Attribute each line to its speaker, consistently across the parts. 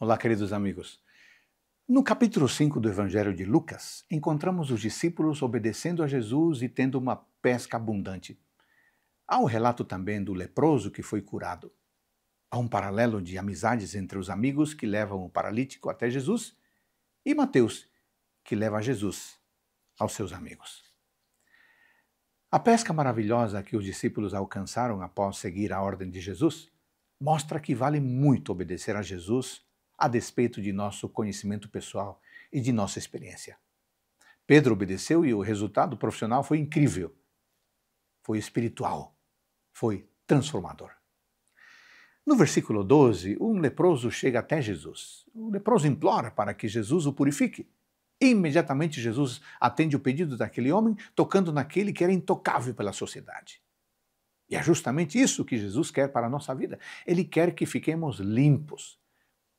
Speaker 1: Olá, queridos amigos. No capítulo 5 do Evangelho de Lucas, encontramos os discípulos obedecendo a Jesus e tendo uma pesca abundante. Há o um relato também do leproso que foi curado. Há um paralelo de amizades entre os amigos que levam o paralítico até Jesus e Mateus, que leva Jesus aos seus amigos. A pesca maravilhosa que os discípulos alcançaram após seguir a ordem de Jesus mostra que vale muito obedecer a Jesus a despeito de nosso conhecimento pessoal e de nossa experiência. Pedro obedeceu e o resultado profissional foi incrível. Foi espiritual. Foi transformador. No versículo 12, um leproso chega até Jesus. O leproso implora para que Jesus o purifique. Imediatamente Jesus atende o pedido daquele homem, tocando naquele que era intocável pela sociedade. E é justamente isso que Jesus quer para a nossa vida. Ele quer que fiquemos limpos,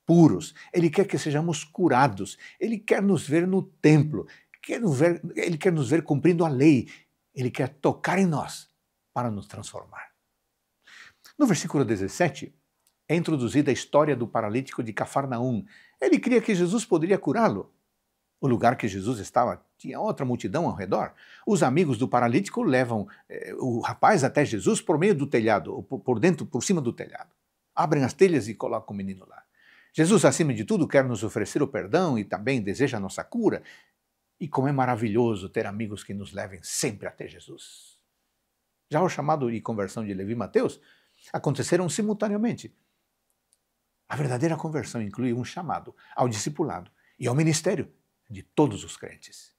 Speaker 1: puros, Ele quer que sejamos curados, Ele quer nos ver no templo, quer ver, Ele quer nos ver cumprindo a lei, Ele quer tocar em nós para nos transformar. No versículo 17, é introduzida a história do paralítico de Cafarnaum. Ele cria que Jesus poderia curá-lo. O lugar que Jesus estava tinha outra multidão ao redor. Os amigos do paralítico levam eh, o rapaz até Jesus por meio do telhado, por dentro, por cima do telhado. Abrem as telhas e colocam o menino lá. Jesus, acima de tudo, quer nos oferecer o perdão e também deseja a nossa cura. E como é maravilhoso ter amigos que nos levem sempre até Jesus. Já o chamado e conversão de Levi e Mateus aconteceram simultaneamente. A verdadeira conversão inclui um chamado ao discipulado e ao ministério de todos os crentes.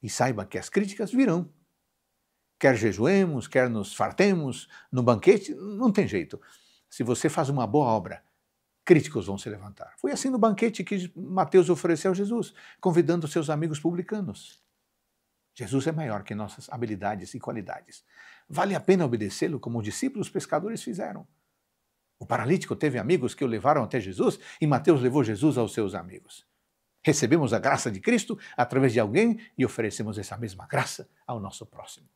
Speaker 1: E saiba que as críticas virão. Quer jejuemos, quer nos fartemos no banquete, não tem jeito. Se você faz uma boa obra, críticos vão se levantar. Foi assim no banquete que Mateus ofereceu a Jesus, convidando seus amigos publicanos. Jesus é maior que nossas habilidades e qualidades. Vale a pena obedecê-lo como os discípulos pescadores fizeram. O paralítico teve amigos que o levaram até Jesus e Mateus levou Jesus aos seus amigos. Recebemos a graça de Cristo através de alguém e oferecemos essa mesma graça ao nosso próximo.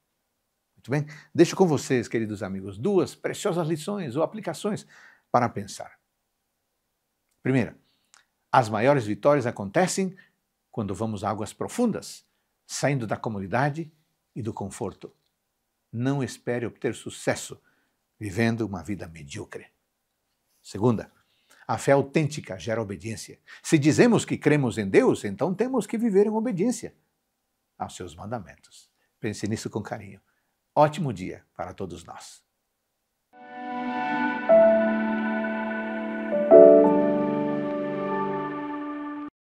Speaker 1: Muito bem? Deixo com vocês, queridos amigos, duas preciosas lições ou aplicações para pensar. Primeira, as maiores vitórias acontecem quando vamos a águas profundas, saindo da comunidade e do conforto. Não espere obter sucesso vivendo uma vida medíocre. Segunda, a fé autêntica gera obediência. Se dizemos que cremos em Deus, então temos que viver em obediência aos seus mandamentos. Pense nisso com carinho. Ótimo dia para todos nós.